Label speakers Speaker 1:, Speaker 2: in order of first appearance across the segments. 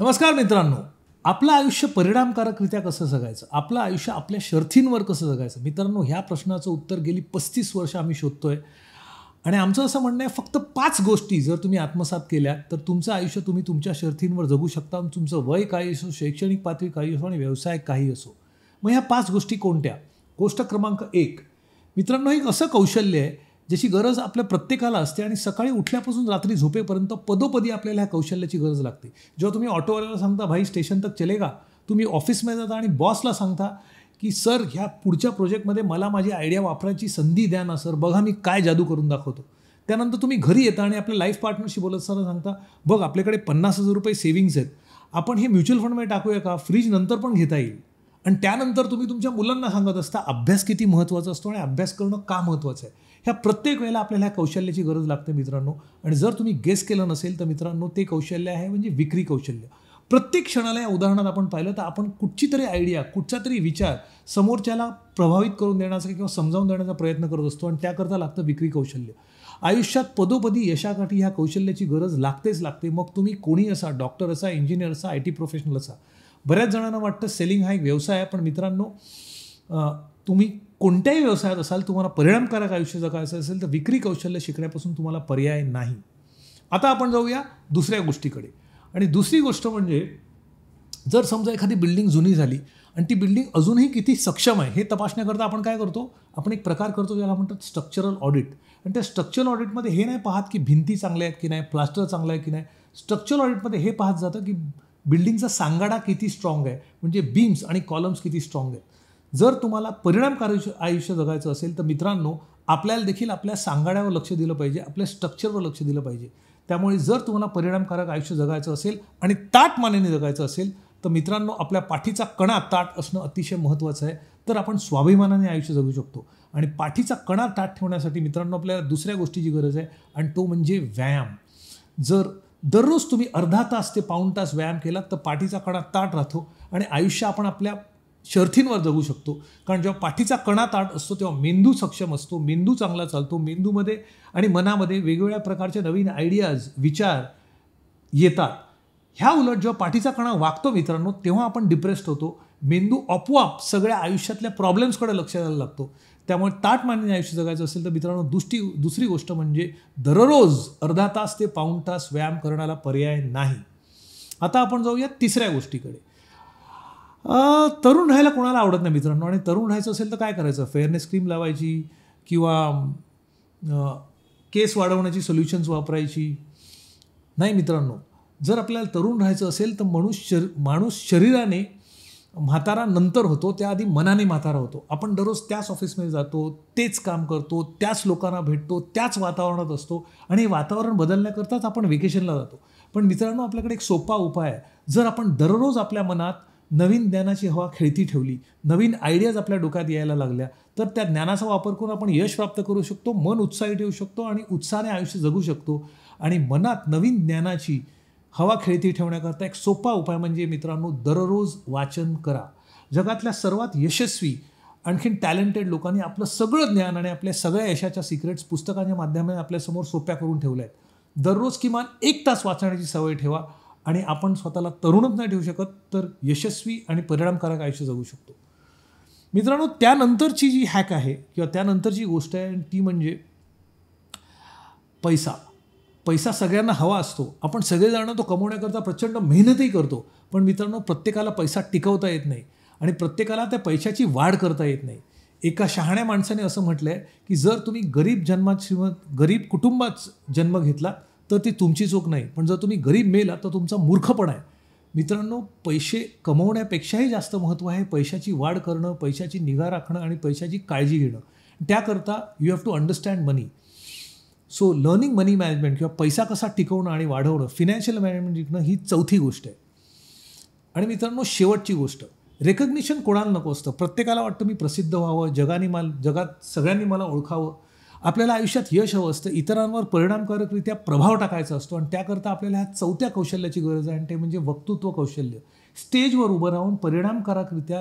Speaker 1: नमस्कार मित्रांनो आपलं आयुष्य परिणामकारकरित्या कसं जगायचं आपलं आयुष्य आपल्या शर्थींवर कसं जगायचं मित्रांनो ह्या प्रश्नाचं उत्तर गेली पस्तीस वर्ष आम्ही शोधतोय आणि आमचं असं म्हणणं आहे फक्त पाच गोष्टी जर तुम्ही आत्मसात केल्या तर तुमचं आयुष्य तुम्ही तुमच्या शर्थींवर जगू शकता तुमचं वय काही असो शैक्षणिक पातळी काही असो आणि व्यवसाय काही असो मग ह्या पाच गोष्टी कोणत्या गोष्ट क्रमांक एक मित्रांनो एक असं कौशल्य आहे ज्याची गरज आपल्या प्रत्येकाला असते आणि सकाळी उठल्यापासून रात्री झोपेपर्यंत पदोपदी आपल्याला ह्या कौशल्याची गरज लागते जेव्हा तुम्ही ऑटोवाल्याला सांगता भाई स्टेशन तक चलेगा तुम्ही ऑफिसमध्ये जाता आणि बॉसला सांगता की सर ह्या पुढच्या प्रोजेक्टमध्ये मला माझी आयडिया वापरायची संधी द्या ना सर बघा मी काय जादू करून दाखवतो त्यानंतर तुम्ही घरी येता आणि आपल्या लाईफ पार्टनरशी बोलत असताना सांगता बघ आपल्याकडे पन्नास हजार रुपये सेव्हिंग्स आहेत आपण हे म्युच्युअल फंडमध्ये टाकूया का फ्रीज नंतर पण घेता येईल आणि त्यानंतर तुम्ही तुमच्या मुलांना सांगत असता अभ्यास किती महत्त्वाचा असतो आणि अभ्यास करणं का महत्त्वाचं आहे ह्या प्रत्येक वेळेला आपल्याला ह्या कौशल्याची गरज लागते मित्रांनो आणि जर तुम्ही गेस केलं नसेल तर मित्रांनो ते कौशल्य आहे म्हणजे विक्री कौशल्य प्रत्येक क्षणाला या उदाहरणात आपण पाहिलं तर आपण कुठची तरी आयडिया कुठचा तरी विचार समोरच्याला प्रभावित करून देण्याचा किंवा समजावून देण्याचा प्रयत्न करत असतो आणि त्याकरता लागतं विक्री कौशल्य आयुष्यात पदोपदी यशाकाठी ह्या कौशल्याची गरज लागतेच लागते मग तुम्ही कोणी असा डॉक्टर असा इंजिनियर असा आय टी प्रोफेशनल असा बऱ्याच जणांना वाटतं सेलिंग हा एक व्यवसाय आहे पण मित्रांनो तुम्ही कोणत्याही व्यवसायात असाल तुम्हाला परिणामकारक आयुष्य जगायचं असेल तर विक्री कौशल्य शिकण्यापासून तुम्हाला पर्याय नाही आता आपण जाऊया दुसऱ्या गोष्टीकडे आणि दुसरी गोष्ट म्हणजे जर समजा एखादी बिल्डिंग जुनी झाली आणि ती बिल्डिंग अजूनही किती सक्षम आहे हे तपासण्याकरता आपण काय करतो आपण एक प्रकार करतो ज्याला म्हणतात स्ट्रक्चरल ऑडिट आणि त्या स्ट्रक्चरल ऑडिटमध्ये हे नाही पाहत की भिंती चांगल्या आहेत की नाही प्लास्टर चांगलं आहे की नाही स्ट्रक्चरल ऑडिटमध्ये हे पाहत जातं की बिल्डिंगचा सांगाडा किती स्ट्रॉंग आहे म्हणजे बीम्स आणि कॉलम्स किती स्ट्रॉंग आहेत जर तुम्हाला परिणामकारक आयुष्य जगायचं असेल तर मित्रांनो आपल्याला देखील आपल्या सांगाड्यावर लक्ष दिलं पाहिजे आपल्या स्ट्रक्चरवर लक्ष दिलं पाहिजे त्यामुळे जर तुम्हाला परिणामकारक आयुष्य जगायचं असेल आणि ताट मानेने जगायचं असेल तर मित्रांनो आपल्या पाठीचा कणा ताट असणं अतिशय महत्त्वाचं आहे तर आपण स्वाभिमानाने आयुष्य जगू शकतो आणि पाठीचा कणा ताट ठेवण्यासाठी मित्रांनो आपल्याला दुसऱ्या गोष्टीची गरज आहे आणि तो म्हणजे व्यायाम जर दररोज तुम्ही अर्धा तास ते पाऊण तास व्यायाम केलात तर पाठीचा कणा ताट राहतो आणि आयुष्य आपण आपल्या शर्थींवर जगू शकतो कारण जेव्हा पाठीचा कणा ताट असतो तेव्हा मेंदू सक्षम असतो मेंदू चांगला चालतो मेंदूमध्ये आणि मनामध्ये वेगवेगळ्या प्रकारचे नवीन आयडियाज विचार येतात ह्या उलट जेव्हा पाठीचा कणा वागतो मित्रांनो तेव्हा आपण डिप्रेस्ड होतो मेंदू आपोआप सगळ्या आयुष्यातल्या प्रॉब्लेम्सकडे लक्ष द्यायला लागतो त्यामुळे ताट मानण्याने आयुष्य जगायचं असेल तर मित्रांनो दुष्टी दुसरी गोष्ट म्हणजे दररोज अर्धा तास ते पाऊण तास व्यायाम करण्याला पर्याय नाही आता आपण जाऊया तिसऱ्या गोष्टीकडे तरुण राहायला कोणाला आवडत नाही मित्रांनो आणि तरुण राहायचं असेल तर काय करायचं फेअरनेस क्रीम लावायची किंवा केस वाढवण्याची सोल्युशन्स वापरायची नाही मित्रांनो जर आपल्याला तरुण राहायचं असेल तर माणूस शर माणूस शरीराने म्हातारा नंतर होतो त्याआधी मनाने म्हातारा होतो आपण दररोज त्याच ऑफिसमध्ये जातो तेच काम करतो त्याच लोकांना भेटतो त्याच वातावरणात असतो आणि वातावरण बदलण्याकरताच आपण वेकेशनला जातो पण मित्रांनो आपल्याकडे एक सोपा उपाय आहे जर आपण दररोज आपल्या मनात नवीन ज्ञानाची हवा खेळती ठेवली नवीन आयडियाज आपल्या डोक्यात यायला लागल्या तर त्या ज्ञानाचा वापर करून आपण यश प्राप्त करू शकतो मन उत्साही ठेवू शकतो आणि उत्साहाने आयुष्य जगू शकतो आणि मनात नवीन ज्ञानाची हवा खेळती ठेवण्याकरता एक सोपा उपाय म्हणजे मित्रांनो दररोज वाचन करा जगातल्या सर्वात यशस्वी आणखीन टॅलेंटेड लोकांनी आपलं सगळं ज्ञान आणि आपल्या सगळ्या यशाच्या सिक्रेट्स पुस्तकांच्या माध्यमाने आपल्यासमोर सोप्या करून ठेवल्या आहेत दररोज किमान एक तास वाचण्याची सवय ठेवा आणि आपण स्वतःला तरुणच नाही ठेवू शकत तर यशस्वी आणि परिणामकारक आयुष्य जगू शकतो मित्रांनो त्यानंतरची जी हॅक आहे किंवा त्यानंतरची गोष्ट आहे ती म्हणजे पैसा पैसा सगळ्यांना हवा असतो आपण सगळेजण तो कमवण्याकरता प्रचंड मेहनतही करतो पण मित्रांनो प्रत्येकाला पैसा टिकवता येत नाही आणि प्रत्येकाला त्या पैशाची वाढ करता येत नाही एका शहाण्या माणसाने असं म्हटलं आहे की जर तुम्ही गरीब श्रीमंत गरीब कुटुंबात जन्म घेतला तर ती तुमची चूक नाही पण जर तुम्ही गरीब मेला तर तुमचा मूर्खपण आहे मित्रांनो पैसे कमवण्यापेक्षाही जास्त महत्त्व आहे पैशाची वाढ करणं पैशाची निगा राखणं आणि पैशाची काळजी घेणं त्याकरता you have to understand money so learning money management किंवा पैसा कसा टिकवणं आणि वाढवणं फिनॅन्शियल मॅनेजमेंट शिकणं ही चौथी गोष्ट आहे आणि मित्रांनो शेवटची गोष्ट रेकग्निशन कोणाला नको असतं प्रत्येकाला वाटतं मी प्रसिद्ध व्हावं जगाने मला जगात सगळ्यांनी मला ओळखावं आपल्याला आयुष्यात यश हवं असतं इतरांवर परिणामकारकरित्या प्रभाव टाकायचा असतो आणि त्याकरता आपल्याला ह्या चौथ्या कौशल्याची गरज आहे आणि ते म्हणजे वक्तृत्व कौशल्य स्टेजवर उभं राहून परिणामकारकरित्या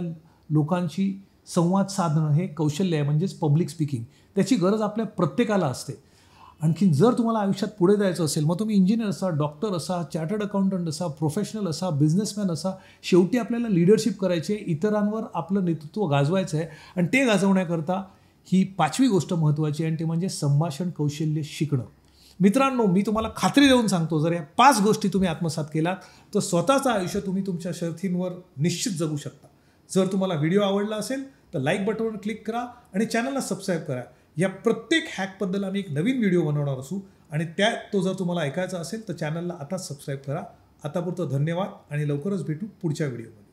Speaker 1: लोकांशी संवाद साधणं हे कौशल्य आहे म्हणजेच पब्लिक स्पीकिंग त्याची गरज आपल्या प्रत्येकाला असते आणखीन जर तुम्हाला आयुष्यात पुढे जायचं असेल मग तुम्ही इंजिनियर असा डॉक्टर असा चार्टर्ड अकाउंटंट असा प्रोफेशनल असा बिझनेसमॅन असा शेवटी आपल्याला लिडरशिप करायची आहे इतरांवर आपलं नेतृत्व गाजवायचं आहे आणि ते गाजवण्याकरता ही पाचवी गोष्ट महत्त्वाची आहे आणि ते म्हणजे संभाषण कौशल्य शिकणं मित्रांनो मी तुम्हाला खात्री देऊन सांगतो जर या पाच गोष्टी तुम्ही आत्मसात केलात तर स्वतःचं आयुष्य तुम्ही तुमच्या शर्थींवर निश्चित जगू शकता जर तुम्हाला व्हिडिओ आवडला असेल तर लाईक बटनवर क्लिक करा आणि चॅनलला सबस्क्राईब करा या प्रत्येक हॅकबद्दल आम्ही एक नवीन व्हिडिओ बनवणार असू आणि त्या तो जर तुम्हाला ऐकायचा असेल तर चॅनलला आता सबस्क्राईब करा आतापुरतं धन्यवाद आणि लवकरच भेटू पुढच्या व्हिडिओमध्ये